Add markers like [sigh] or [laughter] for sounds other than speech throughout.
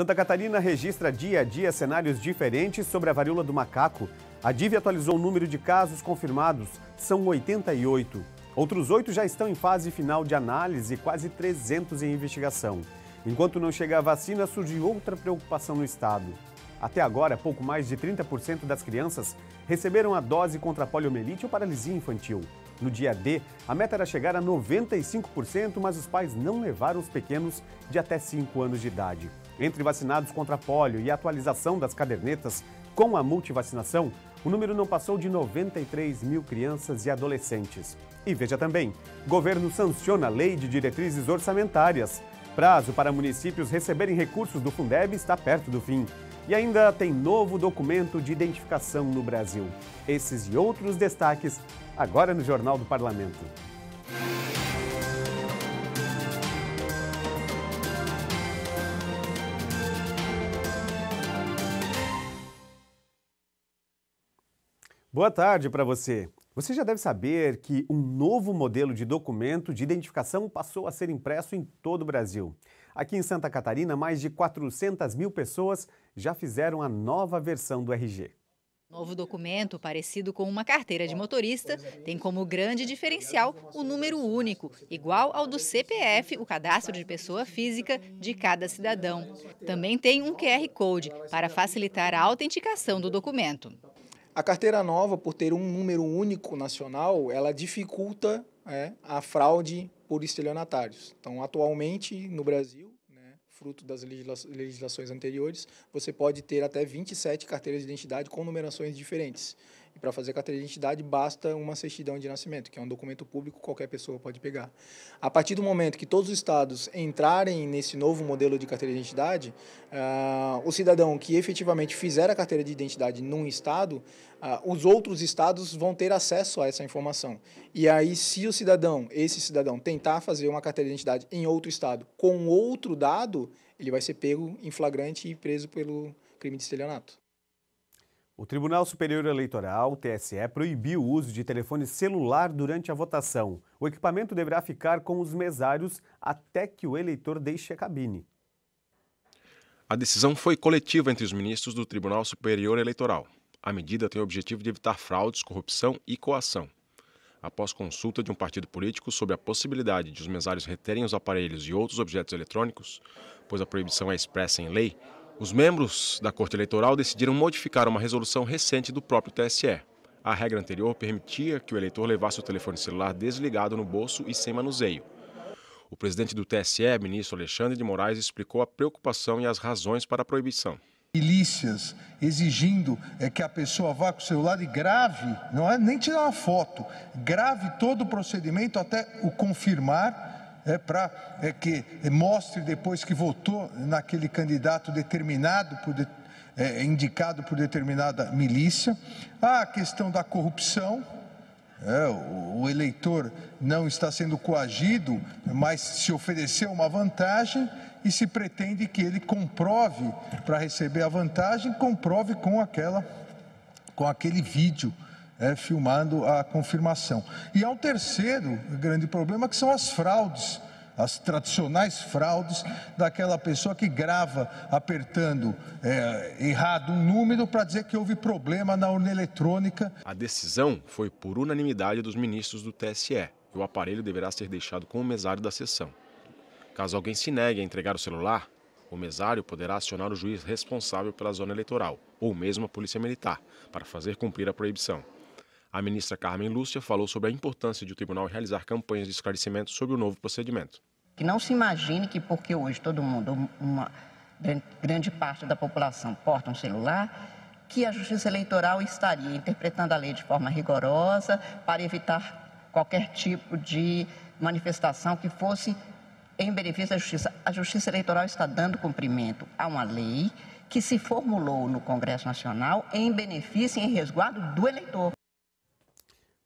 Santa Catarina registra dia a dia cenários diferentes sobre a varíola do macaco. A DIV atualizou o número de casos confirmados, são 88. Outros oito já estão em fase final de análise e quase 300 em investigação. Enquanto não chega a vacina, surge outra preocupação no estado. Até agora, pouco mais de 30% das crianças receberam a dose contra a poliomielite ou paralisia infantil. No dia D, a meta era chegar a 95%, mas os pais não levaram os pequenos de até 5 anos de idade. Entre vacinados contra pólio e atualização das cadernetas com a multivacinação, o número não passou de 93 mil crianças e adolescentes. E veja também: governo sanciona a lei de diretrizes orçamentárias. Prazo para municípios receberem recursos do Fundeb está perto do fim. E ainda tem novo documento de identificação no Brasil. Esses e outros destaques agora no Jornal do Parlamento. Boa tarde para você. Você já deve saber que um novo modelo de documento de identificação passou a ser impresso em todo o Brasil. Aqui em Santa Catarina, mais de 400 mil pessoas já fizeram a nova versão do RG. Novo documento, parecido com uma carteira de motorista, tem como grande diferencial o número único, igual ao do CPF, o cadastro de pessoa física de cada cidadão. Também tem um QR Code para facilitar a autenticação do documento. A carteira nova, por ter um número único nacional, ela dificulta é, a fraude por estelionatários. Então, atualmente, no Brasil, né, fruto das legisla legislações anteriores, você pode ter até 27 carteiras de identidade com numerações diferentes. E para fazer a carteira de identidade, basta uma certidão de nascimento, que é um documento público que qualquer pessoa pode pegar. A partir do momento que todos os estados entrarem nesse novo modelo de carteira de identidade, uh, o cidadão que efetivamente fizer a carteira de identidade num estado, uh, os outros estados vão ter acesso a essa informação. E aí, se o cidadão, esse cidadão, tentar fazer uma carteira de identidade em outro estado com outro dado, ele vai ser pego em flagrante e preso pelo crime de estelionato. O Tribunal Superior Eleitoral, TSE, proibiu o uso de telefone celular durante a votação. O equipamento deverá ficar com os mesários até que o eleitor deixe a cabine. A decisão foi coletiva entre os ministros do Tribunal Superior Eleitoral. A medida tem o objetivo de evitar fraudes, corrupção e coação. Após consulta de um partido político sobre a possibilidade de os mesários reterem os aparelhos e outros objetos eletrônicos, pois a proibição é expressa em lei, os membros da Corte Eleitoral decidiram modificar uma resolução recente do próprio TSE. A regra anterior permitia que o eleitor levasse o telefone celular desligado no bolso e sem manuseio. O presidente do TSE, ministro Alexandre de Moraes, explicou a preocupação e as razões para a proibição milícias exigindo é, que a pessoa vá com o celular e grave, não é nem tirar uma foto, grave todo o procedimento até o confirmar é para é que mostre depois que votou naquele candidato determinado por de, é, indicado por determinada milícia. Há a questão da corrupção. É, o, o eleitor não está sendo coagido, mas se ofereceu uma vantagem e se pretende que ele comprove para receber a vantagem, comprove com aquela, com aquele vídeo é, filmando a confirmação. E há um terceiro grande problema que são as fraudes as tradicionais fraudes daquela pessoa que grava apertando é, errado um número para dizer que houve problema na urna eletrônica. A decisão foi por unanimidade dos ministros do TSE e o aparelho deverá ser deixado com o mesário da sessão. Caso alguém se negue a entregar o celular, o mesário poderá acionar o juiz responsável pela zona eleitoral ou mesmo a polícia militar para fazer cumprir a proibição a ministra Carmen Lúcia falou sobre a importância de o tribunal realizar campanhas de esclarecimento sobre o novo procedimento. Que não se imagine que porque hoje todo mundo, uma grande parte da população porta um celular, que a Justiça Eleitoral estaria interpretando a lei de forma rigorosa para evitar qualquer tipo de manifestação que fosse em benefício da Justiça. A Justiça Eleitoral está dando cumprimento a uma lei que se formulou no Congresso Nacional em benefício e em resguardo do eleitor.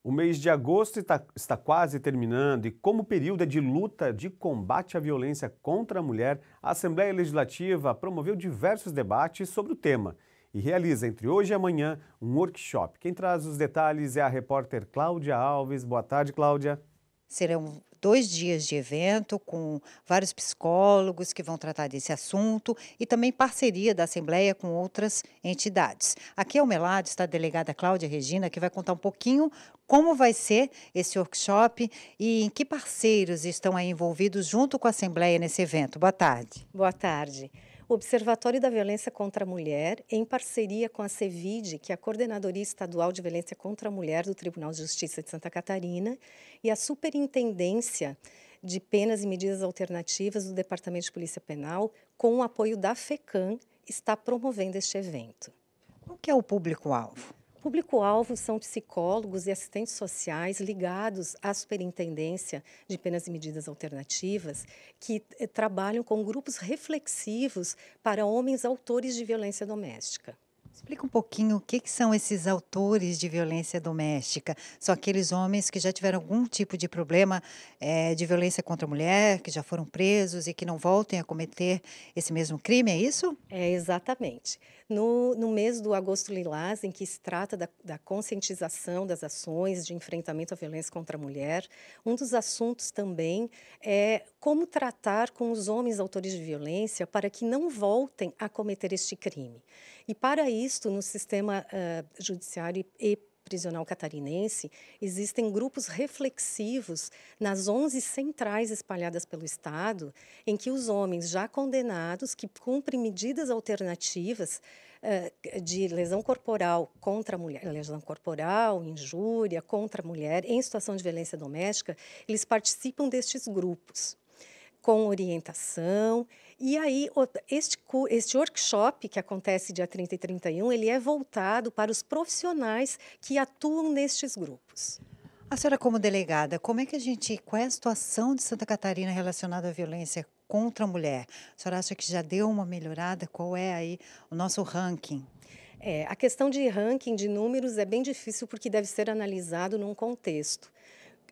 O mês de agosto está, está, quase terminando e, como período é de luta de combate à violência contra a mulher, a Assembleia Legislativa promoveu diversos debates sobre o tema e realiza entre hoje e amanhã um workshop. Quem traz os detalhes é a repórter Cláudia Alves. Boa tarde, Cláudia. Serão dois dias de evento com vários psicólogos que vão tratar desse assunto e também parceria da Assembleia com outras entidades. Aqui ao meu lado está a delegada Cláudia Regina, que vai contar um pouquinho como vai ser esse workshop e em que parceiros estão aí envolvidos junto com a Assembleia nesse evento. Boa tarde. Boa tarde o Observatório da Violência contra a Mulher, em parceria com a CEVID, que é a Coordenadoria Estadual de Violência contra a Mulher do Tribunal de Justiça de Santa Catarina, e a Superintendência de Penas e Medidas Alternativas do Departamento de Polícia Penal, com o apoio da FECAM, está promovendo este evento. Qual que é o público-alvo? público-alvo são psicólogos e assistentes sociais ligados à Superintendência de Penas e Medidas Alternativas, que eh, trabalham com grupos reflexivos para homens autores de violência doméstica. Explica um pouquinho o que, que, são esses autores de violência doméstica. São aqueles homens que já tiveram algum tipo de problema é, de violência contra a mulher, que já foram presos e que não voltem a cometer esse mesmo crime, é isso? É, exatamente. No, no mês do Agosto Lilás, em que se trata da, da conscientização das ações de enfrentamento à violência contra a mulher, um dos assuntos também é como tratar com os homens autores de violência para que não voltem a cometer este crime. E para isto, no sistema uh, judiciário e prisional catarinense, existem grupos reflexivos nas 11 centrais espalhadas pelo Estado, em que os homens já condenados, que cumprem medidas alternativas uh, de lesão corporal contra a mulher, lesão corporal, injúria contra a mulher, em situação de violência doméstica, eles participam destes grupos com orientação. E aí, este, este workshop que acontece dia 30 e 31, ele é voltado para os profissionais que atuam nestes grupos. A senhora, como delegada, como é que a gente. Qual é a situação de Santa Catarina relacionada à violência contra a mulher? A senhora acha que já deu uma melhorada? Qual é aí o nosso ranking? É, a questão de ranking de números é bem difícil porque deve ser analisado num contexto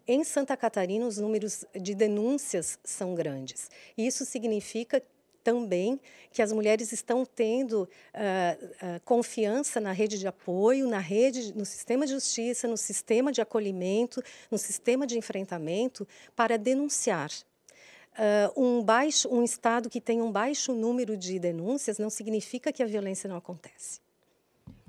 em Santa Catarina, os números de denúncias são grandes. Isso significa também que as mulheres estão tendo uh, uh, confiança na rede de apoio, na rede, no sistema de justiça, no sistema de acolhimento, no sistema de enfrentamento para denunciar. Uh, um, baixo, um estado que tem um baixo número de denúncias não significa que a violência não acontece.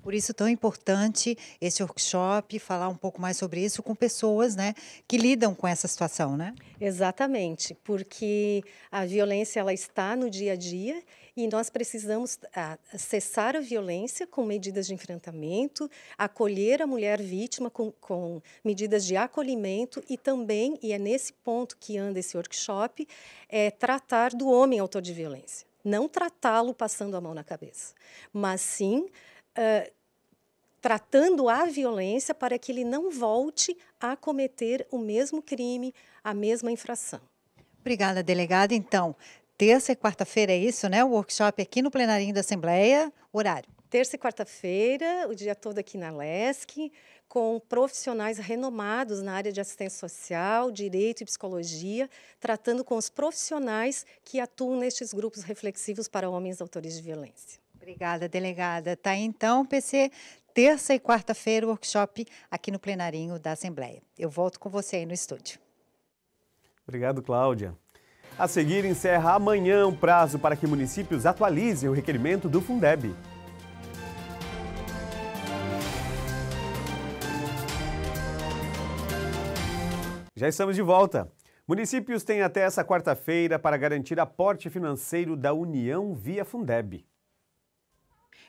Por isso tão importante esse workshop, falar um pouco mais sobre isso com pessoas, né, que lidam com essa situação, né? Exatamente, porque a violência ela está no dia a dia e nós precisamos ah, cessar a violência com medidas de enfrentamento, acolher a mulher vítima com, com medidas de acolhimento e também, e é nesse ponto que anda esse workshop, é tratar do homem autor de violência não tratá-lo passando a mão na cabeça, mas sim tratando a violência para que ele não volte a cometer o mesmo crime, a mesma infração. Obrigada, delegada. Então, terça e quarta-feira é isso, né? O workshop aqui no plenarinho da Assembleia, horário. Terça e quarta-feira, o dia todo aqui na LESC, com profissionais renomados na área de assistência social, direito e psicologia, tratando com os profissionais que atuam nestes grupos reflexivos para homens autores de violência. Obrigada, delegada. Tá então, PC, terça e quarta-feira, workshop aqui no plenarinho da Assembleia. Eu volto com você aí no estúdio. Obrigado, Cláudia. A seguir, encerra amanhã o prazo para que municípios atualizem o requerimento do Fundeb. Já estamos de volta. Municípios têm até essa quarta-feira para garantir aporte financeiro da União via Fundeb.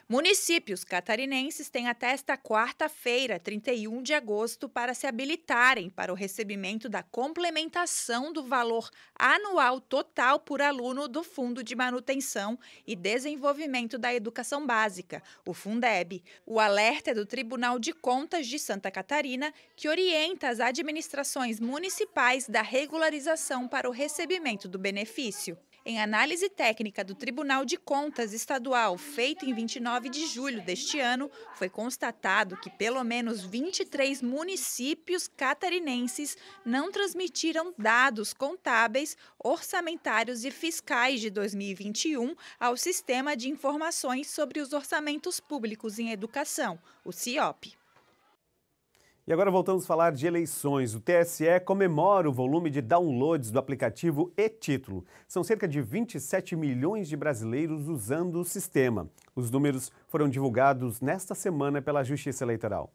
Municípios catarinenses têm até esta quarta-feira, 31 de agosto, para se habilitarem para o recebimento da complementação do valor anual total por aluno do Fundo de Manutenção e Desenvolvimento da Educação Básica, o Fundeb. O alerta é do Tribunal de Contas de Santa Catarina, que orienta as administrações municipais da regularização para o recebimento do benefício em análise técnica do Tribunal de Contas Estadual, feita em 29 de julho deste ano, foi constatado que pelo menos 23 municípios catarinenses não transmitiram dados contábeis, orçamentários e fiscais de 2021 ao Sistema de Informações sobre os Orçamentos Públicos em Educação, o CIOP. E agora voltamos a falar de eleições. O TSE comemora o volume de downloads do aplicativo e-Título. São cerca de 27 milhões de brasileiros usando o sistema. Os números foram divulgados nesta semana pela Justiça Eleitoral.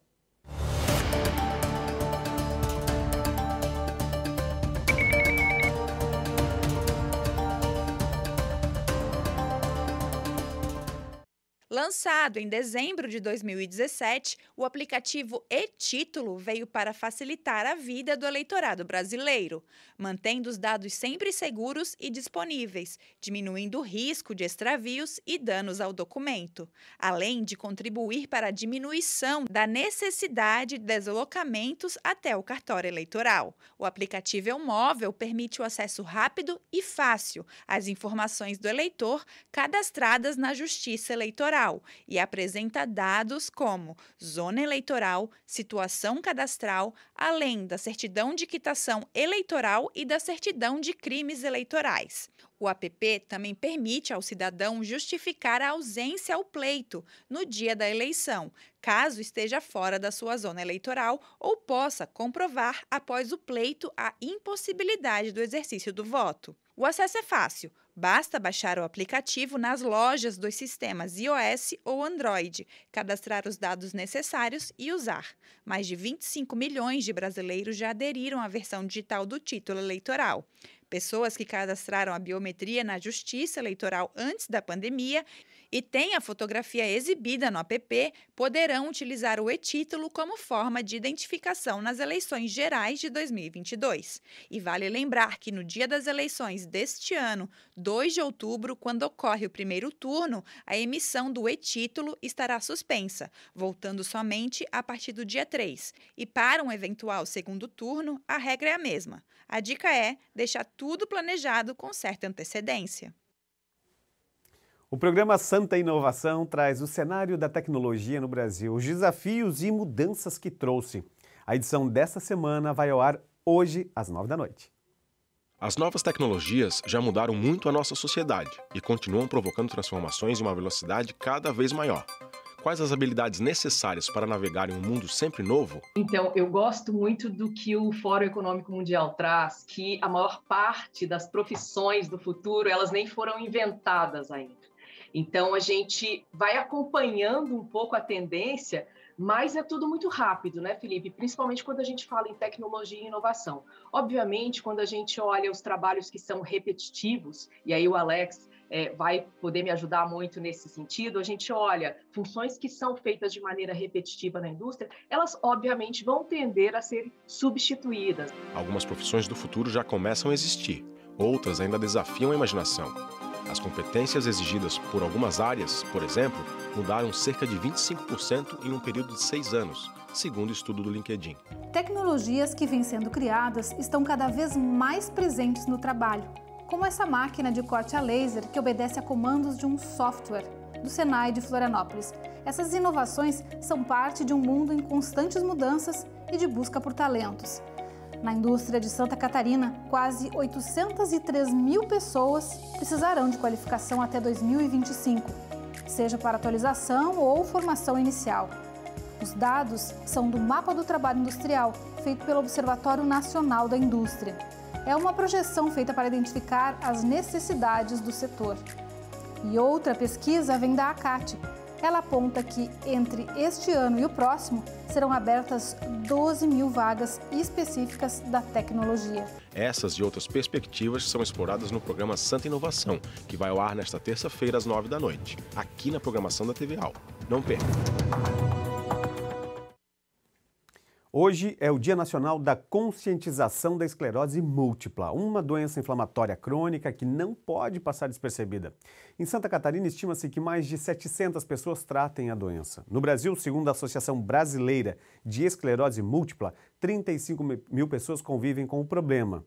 Lançado em dezembro de 2017, o aplicativo e-Título veio para facilitar a vida do eleitorado brasileiro, mantendo os dados sempre seguros e disponíveis, diminuindo o risco de extravios e danos ao documento, além de contribuir para a diminuição da necessidade de deslocamentos até o cartório eleitoral. O aplicativo é móvel permite o acesso rápido e fácil às informações do eleitor cadastradas na Justiça Eleitoral e apresenta dados como zona eleitoral, situação cadastral, além da certidão de quitação eleitoral e da certidão de crimes eleitorais. O app também permite ao cidadão justificar a ausência ao pleito no dia da eleição, caso esteja fora da sua zona eleitoral ou possa comprovar após o pleito a impossibilidade do exercício do voto. O acesso é fácil. Basta baixar o aplicativo nas lojas dos sistemas iOS ou Android, cadastrar os dados necessários e usar. Mais de 25 milhões de brasileiros já aderiram à versão digital do título eleitoral. Pessoas que cadastraram a biometria na Justiça Eleitoral antes da pandemia e têm a fotografia exibida no app poderão utilizar o e-título como forma de identificação nas eleições gerais de 2022. E vale lembrar que no dia das eleições deste ano, 2 de outubro, quando ocorre o primeiro turno, a emissão do e-título estará suspensa, voltando somente a partir do dia 3. E para um eventual segundo turno, a regra é a mesma. A dica é deixar tudo planejado com certa antecedência. O programa Santa Inovação traz o cenário da tecnologia no Brasil, os desafios e mudanças que trouxe. A edição desta semana vai ao ar hoje, às nove da noite. As novas tecnologias já mudaram muito a nossa sociedade e continuam provocando transformações em uma velocidade cada vez maior. Quais as habilidades necessárias para navegar em um mundo sempre novo? Então, eu gosto muito do que o Fórum Econômico Mundial traz, que a maior parte das profissões do futuro, elas nem foram inventadas ainda. Então, a gente vai acompanhando um pouco a tendência, mas é tudo muito rápido, né, Felipe? Principalmente quando a gente fala em tecnologia e inovação. Obviamente, quando a gente olha os trabalhos que são repetitivos, e aí o Alex é, vai poder me ajudar muito nesse sentido. A gente olha funções que são feitas de maneira repetitiva na indústria, elas obviamente vão tender a ser substituídas. Algumas profissões do futuro já começam a existir, outras ainda desafiam a imaginação. As competências exigidas por algumas áreas, por exemplo, mudaram cerca de 25% em um período de seis anos, segundo o estudo do LinkedIn. Tecnologias que vêm sendo criadas estão cada vez mais presentes no trabalho como essa máquina de corte a laser que obedece a comandos de um software do Senai de Florianópolis. Essas inovações são parte de um mundo em constantes mudanças e de busca por talentos. Na indústria de Santa Catarina, quase 803 mil pessoas precisarão de qualificação até 2025, seja para atualização ou formação inicial. Os dados são do Mapa do Trabalho Industrial, feito pelo Observatório Nacional da Indústria é uma projeção feita para identificar as necessidades do setor. E outra pesquisa vem da ACAT. Ela aponta que entre este ano e o próximo serão abertas 12 mil vagas específicas da tecnologia. Essas e outras perspectivas são exploradas no programa Santa Inovação, que vai ao ar nesta terça-feira às 9 da noite, aqui na programação da TV Al. Não perca! Hoje é o Dia Nacional da Conscientização da Esclerose Múltipla, uma doença inflamatória crônica que não pode passar despercebida. Em Santa Catarina, estima-se que mais de 700 pessoas tratem a doença. No Brasil, segundo a Associação Brasileira de Esclerose Múltipla, 35 mil pessoas convivem com o problema.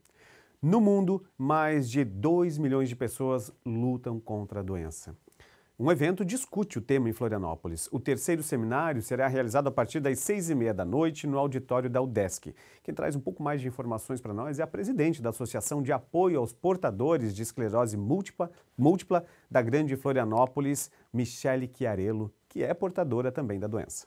No mundo, mais de 2 milhões de pessoas lutam contra a doença. Um evento discute o tema em Florianópolis. O terceiro seminário será realizado a partir das seis e meia da noite no auditório da UDESC. Quem traz um pouco mais de informações para nós é a presidente da Associação de Apoio aos Portadores de Esclerose Múltipla, múltipla da Grande Florianópolis, Michele Chiarello, que é portadora também da doença.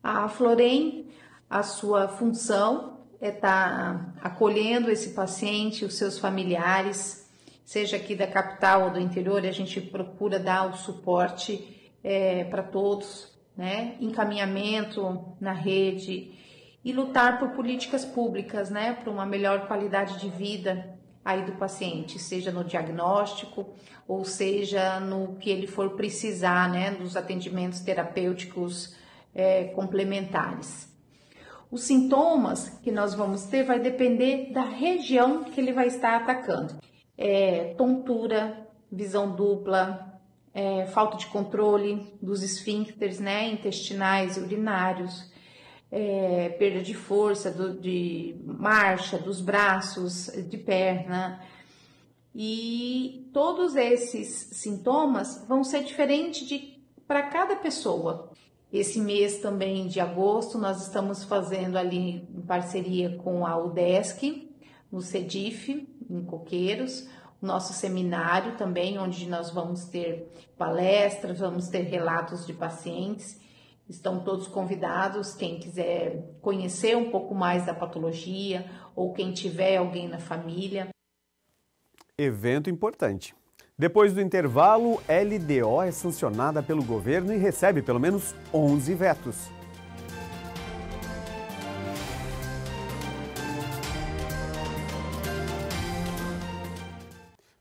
A Florem, a sua função é estar tá acolhendo esse paciente, os seus familiares, seja aqui da capital ou do interior, a gente procura dar o suporte é, para todos, né? encaminhamento na rede e lutar por políticas públicas, né? para uma melhor qualidade de vida aí do paciente, seja no diagnóstico ou seja no que ele for precisar, né? dos atendimentos terapêuticos é, complementares. Os sintomas que nós vamos ter vai depender da região que ele vai estar atacando é, tontura, visão dupla, é, falta de controle dos esfíncteres né, intestinais e urinários, é, perda de força, do, de marcha, dos braços, de perna. E todos esses sintomas vão ser diferentes para cada pessoa. Esse mês também de agosto, nós estamos fazendo ali em parceria com a UDESC, no CEDIF, em Coqueiros, o nosso seminário também, onde nós vamos ter palestras, vamos ter relatos de pacientes. Estão todos convidados, quem quiser conhecer um pouco mais da patologia ou quem tiver alguém na família. Evento importante. Depois do intervalo, LDO é sancionada pelo governo e recebe pelo menos 11 vetos.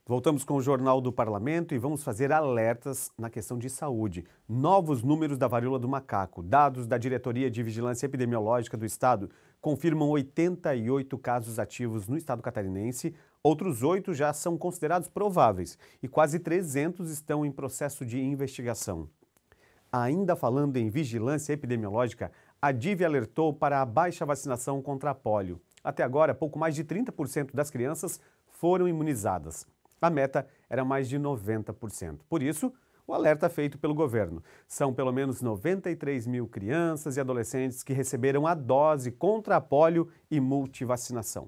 Voltamos com o Jornal do Parlamento e vamos fazer alertas na questão de saúde. Novos números da varíola do macaco. Dados da Diretoria de Vigilância Epidemiológica do Estado confirmam 88 casos ativos no estado catarinense. Outros oito já são considerados prováveis e quase 300 estão em processo de investigação. Ainda falando em vigilância epidemiológica, a DIV alertou para a baixa vacinação contra a polio. Até agora, pouco mais de 30% das crianças foram imunizadas. A meta era mais de 90%. Por isso, o alerta feito pelo governo. São pelo menos 93 mil crianças e adolescentes que receberam a dose contra a polio e multivacinação.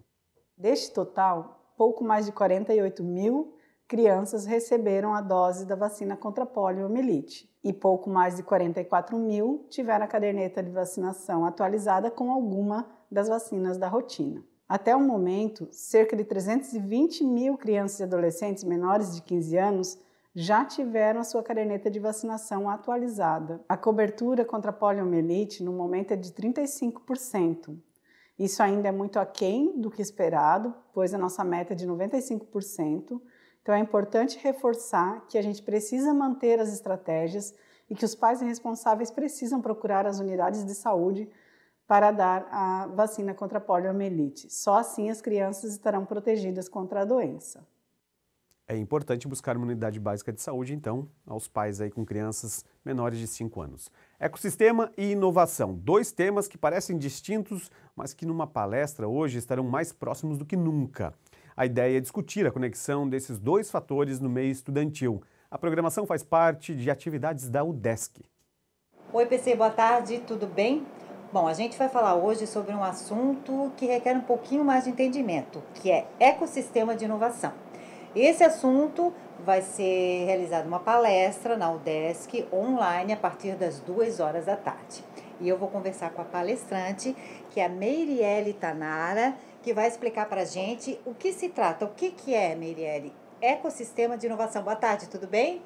Deste total, pouco mais de 48 mil crianças receberam a dose da vacina contra poliomielite e pouco mais de 44 mil tiveram a caderneta de vacinação atualizada com alguma das vacinas da rotina. Até o momento, cerca de 320 mil crianças e adolescentes menores de 15 anos já tiveram a sua caderneta de vacinação atualizada. A cobertura contra a poliomielite no momento é de 35%. Isso ainda é muito aquém do que esperado, pois a nossa meta é de 95%. Então é importante reforçar que a gente precisa manter as estratégias e que os pais responsáveis precisam procurar as unidades de saúde para dar a vacina contra a poliomielite. Só assim as crianças estarão protegidas contra a doença. É importante buscar uma unidade básica de saúde, então, aos pais aí com crianças menores de 5 anos. Ecosistema e inovação, dois temas que parecem distintos, mas que numa palestra hoje estarão mais próximos do que nunca. A ideia é discutir a conexão desses dois fatores no meio estudantil. A programação faz parte de atividades da UDESC. Oi, PC, boa tarde, tudo bem? Bom, a gente vai falar hoje sobre um assunto que requer um pouquinho mais de entendimento, que é ecossistema de inovação. Esse assunto vai ser realizado uma palestra na UDESC online a partir das 2 horas da tarde. E eu vou conversar com a palestrante, que é a Meirielle Tanara, que vai explicar para a gente o que se trata, o que, que é, Meirielle? Ecossistema de inovação. Boa tarde, tudo bem?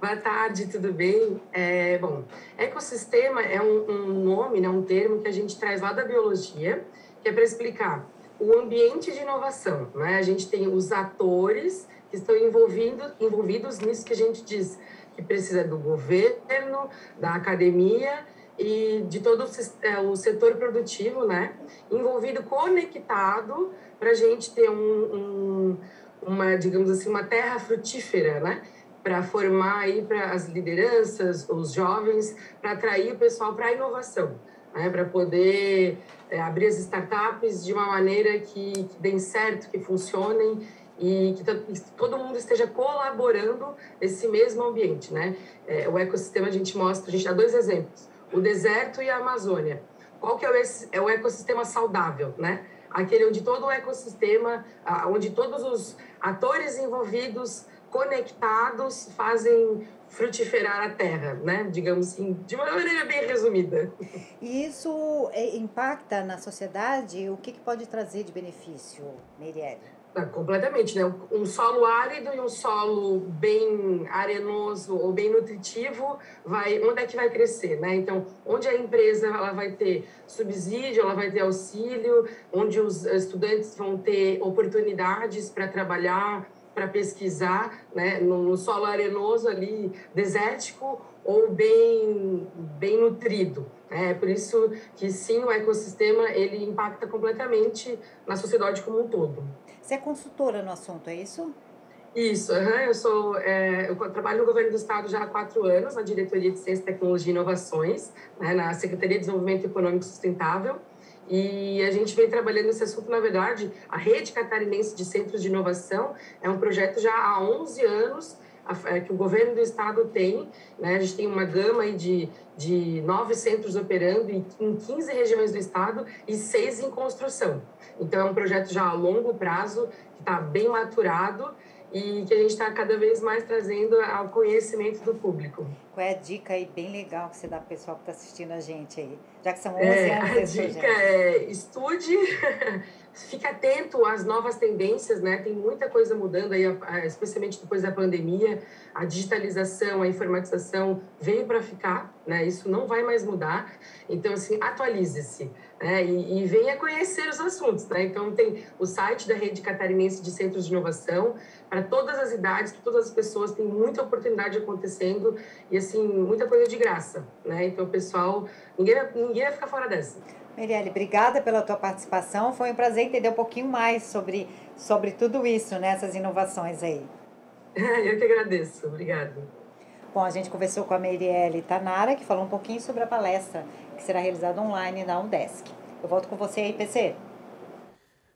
Boa tarde, tudo bem? É, bom, ecossistema é um, um, nome, né, um termo que a gente traz lá da biologia, que é para explicar o ambiente de inovação. Né? A gente tem os atores que estão envolvido, envolvidos nisso que a gente diz, que precisa do governo, da academia e de todo o é, setor produtivo, né? Envolvido, conectado, para a gente ter um, um, uma, digamos assim, uma terra frutífera, né? para formar aí para as lideranças, os jovens, para atrair o pessoal para a inovação, né? para poder é, abrir as startups de uma maneira que, que certo, que funcionem e que, que todo mundo esteja colaborando nesse mesmo ambiente, né? É, o ecossistema a gente mostra, a gente dá dois exemplos, o deserto e a Amazônia. Qual que é o, é o ecossistema saudável, né? Aquele onde todo o ecossistema, onde todos os atores envolvidos conectados fazem frutiferar a terra, né? Digamos assim, de uma maneira bem resumida. E isso é, impacta na sociedade? O que, que pode trazer de benefício, Meirelle? Ah, completamente, né? Um solo árido e um solo bem arenoso ou bem nutritivo, vai, onde é que vai crescer, né? Então, onde a empresa ela vai ter subsídio, ela vai ter auxílio, onde os estudantes vão ter oportunidades para trabalhar para pesquisar né, no solo arenoso ali, desértico ou bem, bem nutrido. Né? É por isso que sim, o ecossistema ele impacta completamente na sociedade como um todo. Você é consultora no assunto, é isso? Isso, uhum, eu sou, é, eu trabalho no governo do estado já há quatro anos na diretoria de ciência, tecnologia e inovações, né, na secretaria de desenvolvimento econômico sustentável e a gente vem trabalhando esse assunto, na verdade, a Rede Catarinense de Centros de Inovação é um projeto já há 11 anos é, que o governo do estado tem, né? a gente tem uma gama de, de nove centros operando em 15 regiões do estado e seis em construção. Então, é um projeto já a longo prazo, que está bem maturado, e que a gente está cada vez mais trazendo ao conhecimento do público. Qual é a dica aí bem legal que você dá para o pessoal que está assistindo a gente aí? Já que são 11 é, anos. A dica é estude, [laughs] fique atento às novas tendências, né? Tem muita coisa mudando aí, especialmente depois da pandemia. A digitalização, a informatização veio para ficar, né? Isso não vai mais mudar. Então, assim, atualize-se né? e, e venha conhecer os assuntos. Né? Então, tem o site da Rede Catarinense de Centros de Inovação, para todas as idades, para todas as pessoas, tem muita oportunidade acontecendo e, assim, muita coisa de graça. Né? Então, o pessoal, ninguém, ninguém vai ficar fora dessa. Marielle, obrigada pela tua participação. Foi um prazer entender um pouquinho mais sobre, sobre tudo isso, né? inovações aí. [laughs] Eu que agradeço. Obrigada. Bom, a gente conversou com a Meirelle Tanara, que falou um pouquinho sobre a palestra que será realizado online na Undesc. Eu volto com você aí, PC.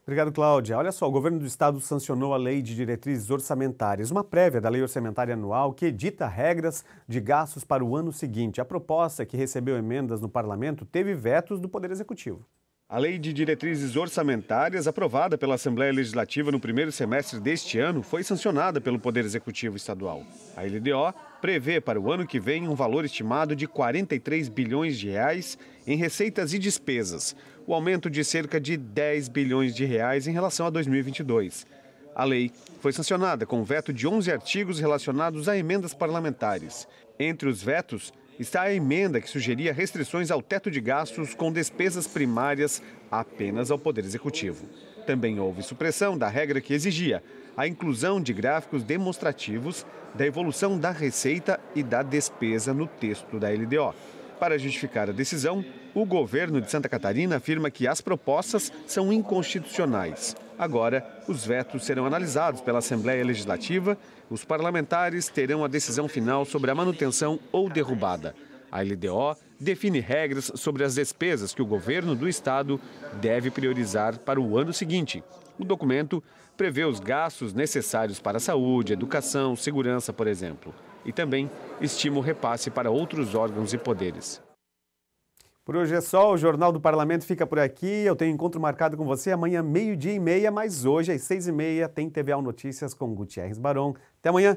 Obrigado, Cláudia. Olha só, o governo do estado sancionou a Lei de Diretrizes Orçamentárias, uma prévia da Lei Orçamentária Anual que edita regras de gastos para o ano seguinte. A proposta, que recebeu emendas no parlamento, teve vetos do Poder Executivo. A Lei de Diretrizes Orçamentárias, aprovada pela Assembleia Legislativa no primeiro semestre deste ano, foi sancionada pelo Poder Executivo Estadual. A LDO prevê para o ano que vem um valor estimado de 43 bilhões de reais em receitas e despesas, o aumento de cerca de 10 bilhões de reais em relação a 2022. A lei foi sancionada com veto de 11 artigos relacionados a emendas parlamentares. Entre os vetos está a emenda que sugeria restrições ao teto de gastos com despesas primárias apenas ao Poder Executivo. Também houve supressão da regra que exigia a inclusão de gráficos demonstrativos da evolução da receita e da despesa no texto da LDO. Para justificar a decisão, o governo de Santa Catarina afirma que as propostas são inconstitucionais. Agora, os vetos serão analisados pela Assembleia Legislativa. Os parlamentares terão a decisão final sobre a manutenção ou derrubada. A LDO define regras sobre as despesas que o governo do estado deve priorizar para o ano seguinte. O documento prevê os gastos necessários para a saúde, educação, segurança, por exemplo, e também estima o repasse para outros órgãos e poderes. Por hoje é só, o Jornal do Parlamento fica por aqui. Eu tenho encontro marcado com você amanhã, meio-dia e meia, mas hoje, às seis e meia, tem TVA Notícias com Gutierrez Barão. Até amanhã!